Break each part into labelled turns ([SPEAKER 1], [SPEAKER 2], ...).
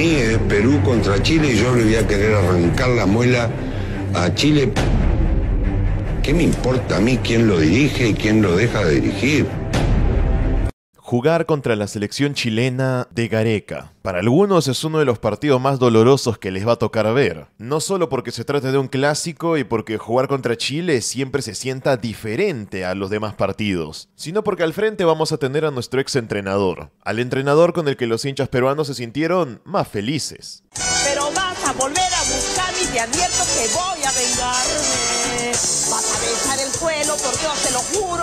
[SPEAKER 1] es Perú contra Chile y yo le voy a querer arrancar la muela a Chile. ¿Qué me importa a mí quién lo dirige y quién lo deja de dirigir? jugar contra la selección chilena de Gareca. Para algunos es uno de los partidos más dolorosos que les va a tocar ver. No solo porque se trata de un clásico y porque jugar contra Chile siempre se sienta diferente a los demás partidos, sino porque al frente vamos a tener a nuestro ex entrenador, al entrenador con el que los hinchas peruanos se sintieron más felices. Pero vas a volver a buscar y te que voy a vengarme. Dios, lo juro,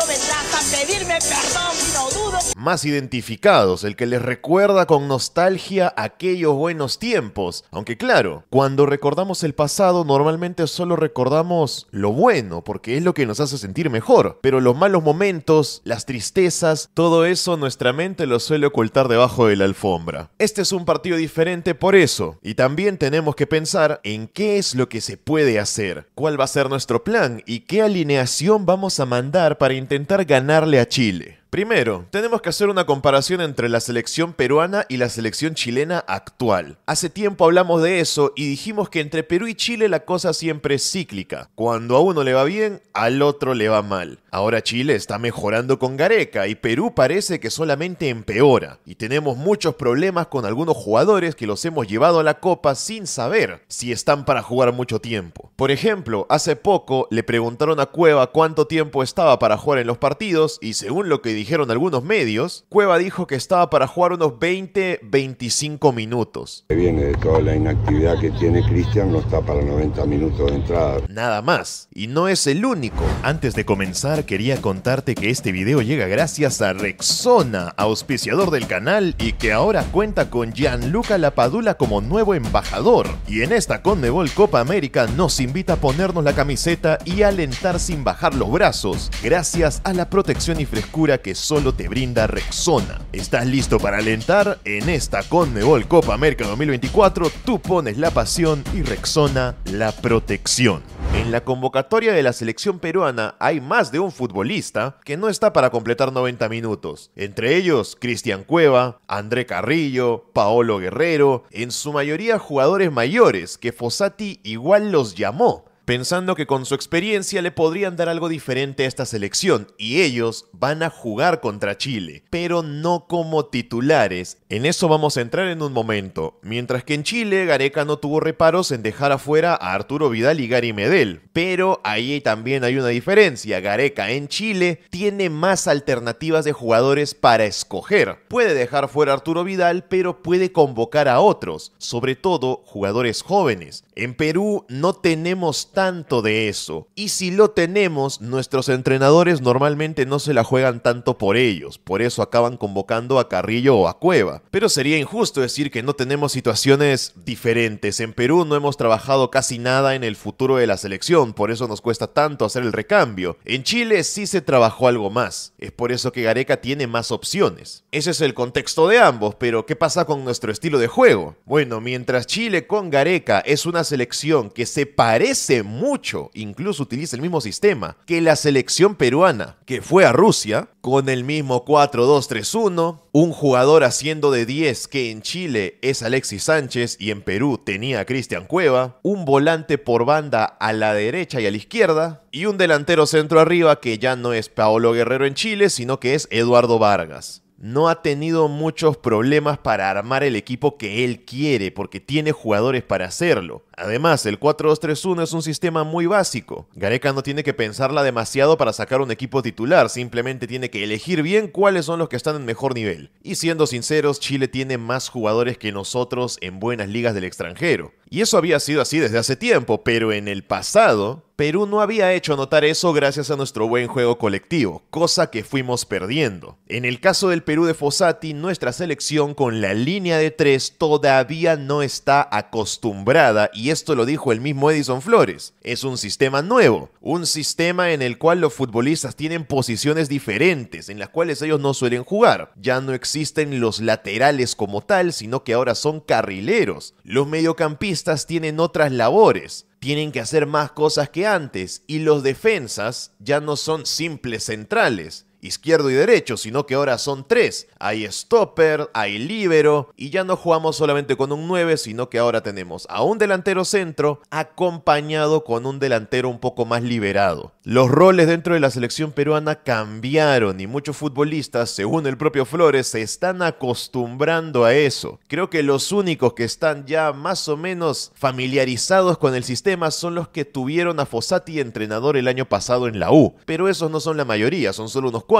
[SPEAKER 1] pedirme perdón no dudo. Más identificados, el que les recuerda con nostalgia aquellos buenos tiempos. Aunque claro, cuando recordamos el pasado, normalmente solo recordamos lo bueno, porque es lo que nos hace sentir mejor. Pero los malos momentos, las tristezas, todo eso nuestra mente lo suele ocultar debajo de la alfombra. Este es un partido diferente por eso, y también tenemos que pensar en qué es lo que se puede hacer, cuál va a ser nuestro plan y qué alineación vamos a a mandar para intentar ganarle a Chile? Primero, tenemos que hacer una comparación entre la selección peruana y la selección chilena actual. Hace tiempo hablamos de eso y dijimos que entre Perú y Chile la cosa siempre es cíclica. Cuando a uno le va bien, al otro le va mal. Ahora Chile está mejorando con Gareca y Perú parece que solamente empeora. Y tenemos muchos problemas con algunos jugadores que los hemos llevado a la Copa sin saber si están para jugar mucho tiempo. Por ejemplo, hace poco le preguntaron a Cueva cuánto tiempo estaba para jugar en los partidos y según lo que dijeron, dijeron algunos medios, Cueva dijo que estaba para jugar unos 20, 25 minutos. Viene de toda la inactividad que tiene Cristian, no está para 90 minutos de entrada. Nada más. Y no es el único. Antes de comenzar, quería contarte que este video llega gracias a Rexona, auspiciador del canal y que ahora cuenta con Gianluca Lapadula como nuevo embajador. Y en esta Condebol Copa América nos invita a ponernos la camiseta y alentar sin bajar los brazos, gracias a la protección y frescura que solo te brinda Rexona. ¿Estás listo para alentar? En esta Conmebol Copa América 2024, tú pones la pasión y Rexona la protección. En la convocatoria de la selección peruana hay más de un futbolista que no está para completar 90 minutos. Entre ellos, Cristian Cueva, André Carrillo, Paolo Guerrero, en su mayoría jugadores mayores que Fossati igual los llamó pensando que con su experiencia le podrían dar algo diferente a esta selección y ellos van a jugar contra Chile, pero no como titulares. En eso vamos a entrar en un momento, mientras que en Chile Gareca no tuvo reparos en dejar afuera a Arturo Vidal y Gary Medel, pero ahí también hay una diferencia, Gareca en Chile tiene más alternativas de jugadores para escoger, puede dejar fuera a Arturo Vidal pero puede convocar a otros, sobre todo jugadores jóvenes. En Perú no tenemos tanto de eso. Y si lo tenemos, nuestros entrenadores normalmente no se la juegan tanto por ellos. Por eso acaban convocando a Carrillo o a Cueva. Pero sería injusto decir que no tenemos situaciones diferentes. En Perú no hemos trabajado casi nada en el futuro de la selección. Por eso nos cuesta tanto hacer el recambio. En Chile sí se trabajó algo más. Es por eso que Gareca tiene más opciones. Ese es el contexto de ambos. Pero ¿qué pasa con nuestro estilo de juego? Bueno, mientras Chile con Gareca es una selección que se parece mucho, incluso utiliza el mismo sistema, que la selección peruana que fue a Rusia, con el mismo 4-2-3-1, un jugador haciendo de 10 que en Chile es Alexis Sánchez y en Perú tenía a Cristian Cueva, un volante por banda a la derecha y a la izquierda, y un delantero centro arriba que ya no es Paolo Guerrero en Chile, sino que es Eduardo Vargas no ha tenido muchos problemas para armar el equipo que él quiere, porque tiene jugadores para hacerlo. Además, el 4-2-3-1 es un sistema muy básico. Gareca no tiene que pensarla demasiado para sacar un equipo titular, simplemente tiene que elegir bien cuáles son los que están en mejor nivel. Y siendo sinceros, Chile tiene más jugadores que nosotros en buenas ligas del extranjero. Y eso había sido así desde hace tiempo, pero en el pasado, Perú no había hecho notar eso gracias a nuestro buen juego colectivo, cosa que fuimos perdiendo. En el caso del Perú de Fossati, nuestra selección con la línea de 3 todavía no está acostumbrada y y esto lo dijo el mismo Edison Flores, es un sistema nuevo, un sistema en el cual los futbolistas tienen posiciones diferentes, en las cuales ellos no suelen jugar. Ya no existen los laterales como tal, sino que ahora son carrileros. Los mediocampistas tienen otras labores tienen que hacer más cosas que antes y los defensas ya no son simples centrales, izquierdo y derecho, sino que ahora son tres. Hay stopper, hay libero y ya no jugamos solamente con un 9, sino que ahora tenemos a un delantero centro acompañado con un delantero un poco más liberado. Los roles dentro de la selección peruana cambiaron y muchos futbolistas, según el propio Flores, se están acostumbrando a eso. Creo que los únicos que están ya más o menos familiarizados con el sistema son los que tuvieron a Fossati entrenador el año pasado en la U, pero esos no son la mayoría, son solo unos cuantos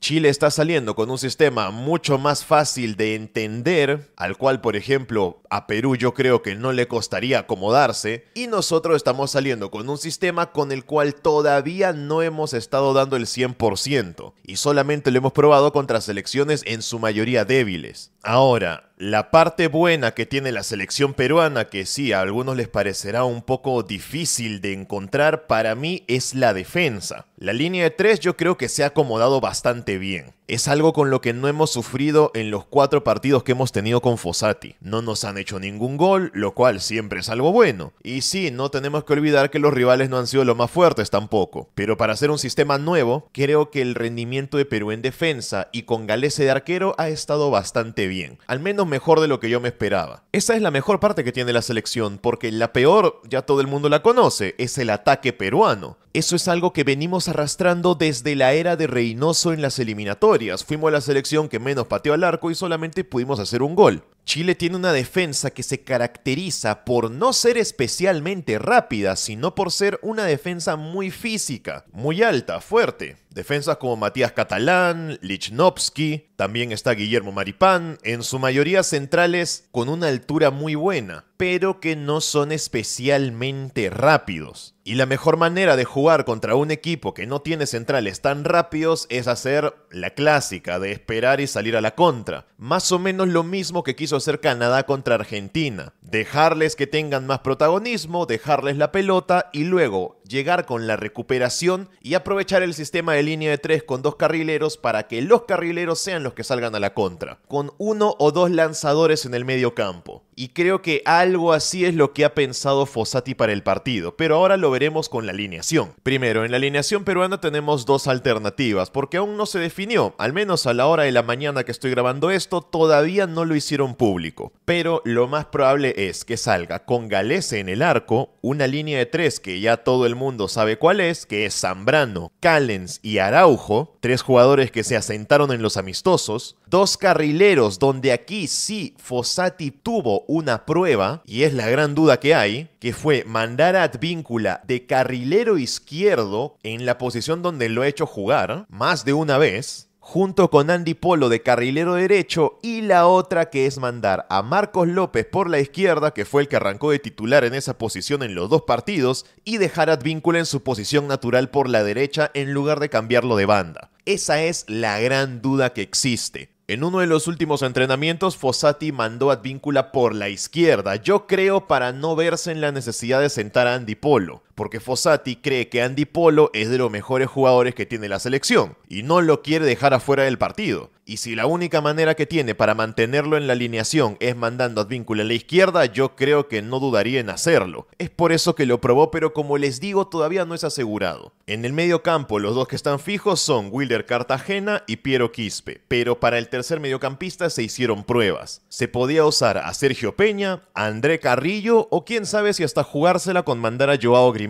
[SPEAKER 1] Chile está saliendo con un sistema mucho más fácil de entender, al cual por ejemplo a Perú yo creo que no le costaría acomodarse, y nosotros estamos saliendo con un sistema con el cual todavía no hemos estado dando el 100%, y solamente lo hemos probado contra selecciones en su mayoría débiles. Ahora, la parte buena que tiene la selección peruana, que sí, a algunos les parecerá un poco difícil de encontrar, para mí es la defensa. La línea de tres yo creo que se ha acomodado bastante bien. Es algo con lo que no hemos sufrido en los cuatro partidos que hemos tenido con Fossati. No nos han hecho ningún gol, lo cual siempre es algo bueno. Y sí, no tenemos que olvidar que los rivales no han sido los más fuertes tampoco. Pero para hacer un sistema nuevo, creo que el rendimiento de Perú en defensa y con Galese de arquero ha estado bastante bien al menos mejor de lo que yo me esperaba. Esa es la mejor parte que tiene la selección, porque la peor, ya todo el mundo la conoce, es el ataque peruano. Eso es algo que venimos arrastrando desde la era de Reynoso en las eliminatorias. Fuimos la selección que menos pateó al arco y solamente pudimos hacer un gol. Chile tiene una defensa que se caracteriza por no ser especialmente rápida, sino por ser una defensa muy física, muy alta, fuerte. Defensas como Matías Catalán, Lichnowsky, también está Guillermo Maripán, en su mayoría centrales con una altura muy buena pero que no son especialmente rápidos. Y la mejor manera de jugar contra un equipo que no tiene centrales tan rápidos es hacer la clásica de esperar y salir a la contra. Más o menos lo mismo que quiso hacer Canadá contra Argentina dejarles que tengan más protagonismo, dejarles la pelota y luego llegar con la recuperación y aprovechar el sistema de línea de tres con dos carrileros para que los carrileros sean los que salgan a la contra, con uno o dos lanzadores en el medio campo. Y creo que algo así es lo que ha pensado Fossati para el partido, pero ahora lo veremos con la alineación. Primero, en la alineación peruana tenemos dos alternativas, porque aún no se definió, al menos a la hora de la mañana que estoy grabando esto, todavía no lo hicieron público, pero lo más probable es que salga con Galese en el arco, una línea de tres que ya todo el mundo sabe cuál es, que es Zambrano, Callens y Araujo, tres jugadores que se asentaron en los amistosos, dos carrileros donde aquí sí Fossati tuvo una prueba, y es la gran duda que hay, que fue mandar a Advíncula de carrilero izquierdo en la posición donde lo ha hecho jugar más de una vez, junto con Andy Polo de carrilero derecho y la otra que es mandar a Marcos López por la izquierda, que fue el que arrancó de titular en esa posición en los dos partidos, y dejar a Advíncula en su posición natural por la derecha en lugar de cambiarlo de banda. Esa es la gran duda que existe. En uno de los últimos entrenamientos, Fossati mandó a Advíncula por la izquierda, yo creo para no verse en la necesidad de sentar a Andy Polo porque Fossati cree que Andy Polo es de los mejores jugadores que tiene la selección y no lo quiere dejar afuera del partido. Y si la única manera que tiene para mantenerlo en la alineación es mandando a Advíncula en la izquierda, yo creo que no dudaría en hacerlo. Es por eso que lo probó, pero como les digo, todavía no es asegurado. En el medio campo, los dos que están fijos son Wilder Cartagena y Piero Quispe, pero para el tercer mediocampista se hicieron pruebas. Se podía usar a Sergio Peña, a André Carrillo o quién sabe si hasta jugársela con mandar a Joao Grimaldi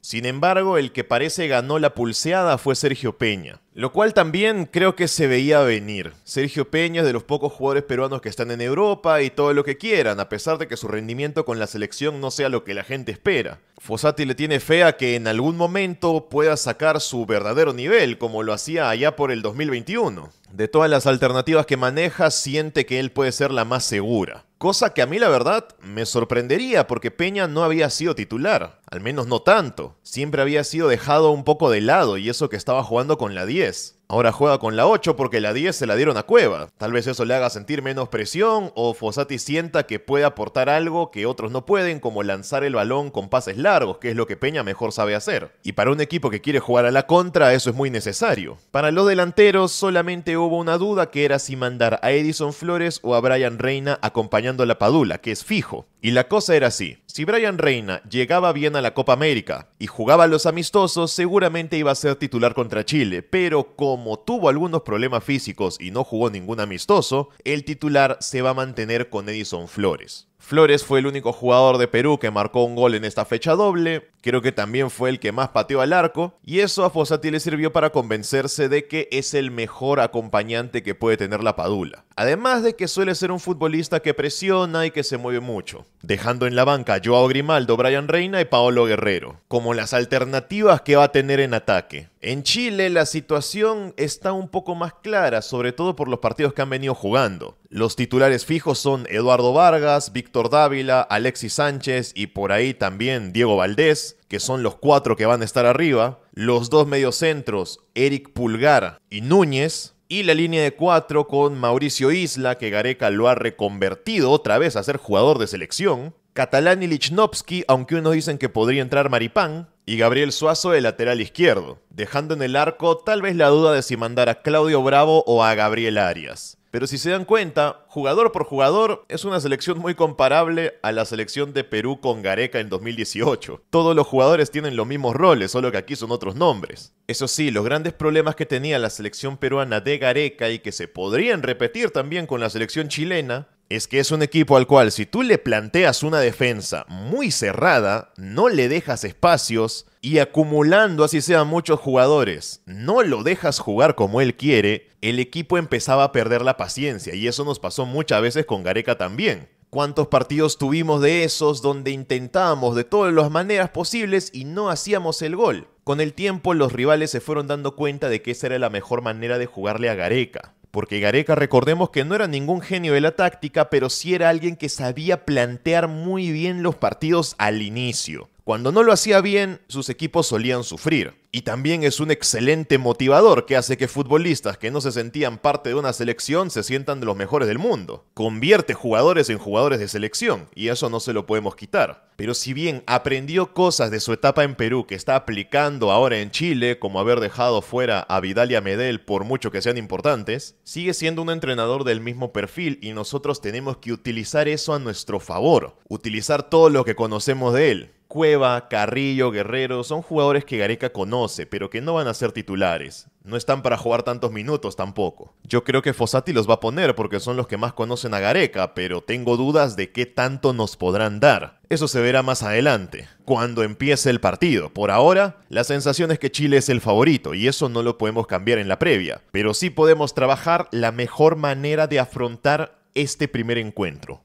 [SPEAKER 1] sin embargo, el que parece ganó la pulseada fue Sergio Peña. Lo cual también creo que se veía venir. Sergio Peña es de los pocos jugadores peruanos que están en Europa y todo lo que quieran, a pesar de que su rendimiento con la selección no sea lo que la gente espera. Fossati le tiene fe a que en algún momento pueda sacar su verdadero nivel, como lo hacía allá por el 2021 de todas las alternativas que maneja, siente que él puede ser la más segura. Cosa que a mí la verdad me sorprendería porque Peña no había sido titular, al menos no tanto. Siempre había sido dejado un poco de lado y eso que estaba jugando con la 10. Ahora juega con la 8 porque la 10 se la dieron a Cueva. Tal vez eso le haga sentir menos presión o Fosati sienta que puede aportar algo que otros no pueden, como lanzar el balón con pases largos, que es lo que Peña mejor sabe hacer. Y para un equipo que quiere jugar a la contra, eso es muy necesario. Para los delanteros solamente hubo una duda que era si mandar a Edison Flores o a Brian Reina acompañando a la Padula, que es fijo. Y la cosa era así, si Brian Reina llegaba bien a la Copa América y jugaba a los amistosos, seguramente iba a ser titular contra Chile, pero como tuvo algunos problemas físicos y no jugó ningún amistoso, el titular se va a mantener con Edison Flores. Flores fue el único jugador de Perú que marcó un gol en esta fecha doble, creo que también fue el que más pateó al arco, y eso a Fossati le sirvió para convencerse de que es el mejor acompañante que puede tener la Padula. Además de que suele ser un futbolista que presiona y que se mueve mucho, dejando en la banca Joao Grimaldo, Brian Reina y Paolo Guerrero, como las alternativas que va a tener en ataque. En Chile la situación está un poco más clara, sobre todo por los partidos que han venido jugando. Los titulares fijos son Eduardo Vargas, Víctor Dávila, Alexis Sánchez y por ahí también Diego Valdés, que son los cuatro que van a estar arriba. Los dos mediocentros, Eric Pulgar y Núñez. Y la línea de cuatro con Mauricio Isla, que Gareca lo ha reconvertido otra vez a ser jugador de selección. Catalán y Lichnowsky, aunque unos dicen que podría entrar Maripán, y Gabriel Suazo de lateral izquierdo, dejando en el arco tal vez la duda de si mandar a Claudio Bravo o a Gabriel Arias. Pero si se dan cuenta, jugador por jugador es una selección muy comparable a la selección de Perú con Gareca en 2018. Todos los jugadores tienen los mismos roles, solo que aquí son otros nombres. Eso sí, los grandes problemas que tenía la selección peruana de Gareca y que se podrían repetir también con la selección chilena es que es un equipo al cual si tú le planteas una defensa muy cerrada, no le dejas espacios, y acumulando así sean muchos jugadores, no lo dejas jugar como él quiere, el equipo empezaba a perder la paciencia y eso nos pasó muchas veces con Gareca también. ¿Cuántos partidos tuvimos de esos donde intentábamos de todas las maneras posibles y no hacíamos el gol? Con el tiempo los rivales se fueron dando cuenta de que esa era la mejor manera de jugarle a Gareca. Porque Gareca, recordemos que no era ningún genio de la táctica, pero sí era alguien que sabía plantear muy bien los partidos al inicio. Cuando no lo hacía bien, sus equipos solían sufrir. Y también es un excelente motivador que hace que futbolistas que no se sentían parte de una selección se sientan de los mejores del mundo. Convierte jugadores en jugadores de selección, y eso no se lo podemos quitar. Pero si bien aprendió cosas de su etapa en Perú que está aplicando ahora en Chile, como haber dejado fuera a Vidal y a Medel por mucho que sean importantes, sigue siendo un entrenador del mismo perfil y nosotros tenemos que utilizar eso a nuestro favor, utilizar todo lo que conocemos de él, Cueva, Carrillo, Guerrero son jugadores que Gareca conoce, pero que no van a ser titulares. No están para jugar tantos minutos tampoco. Yo creo que Fossati los va a poner porque son los que más conocen a Gareca, pero tengo dudas de qué tanto nos podrán dar. Eso se verá más adelante, cuando empiece el partido. Por ahora, la sensación es que Chile es el favorito y eso no lo podemos cambiar en la previa, pero sí podemos trabajar la mejor manera de afrontar este primer encuentro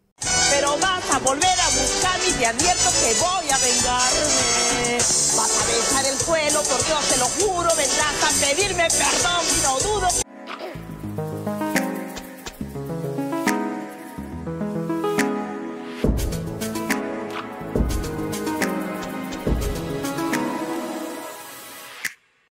[SPEAKER 1] volver a buscar y te advierto que voy a vengarme. Vas a dejar el suelo, por Dios te lo juro, vendrás a pedirme perdón y no dudo.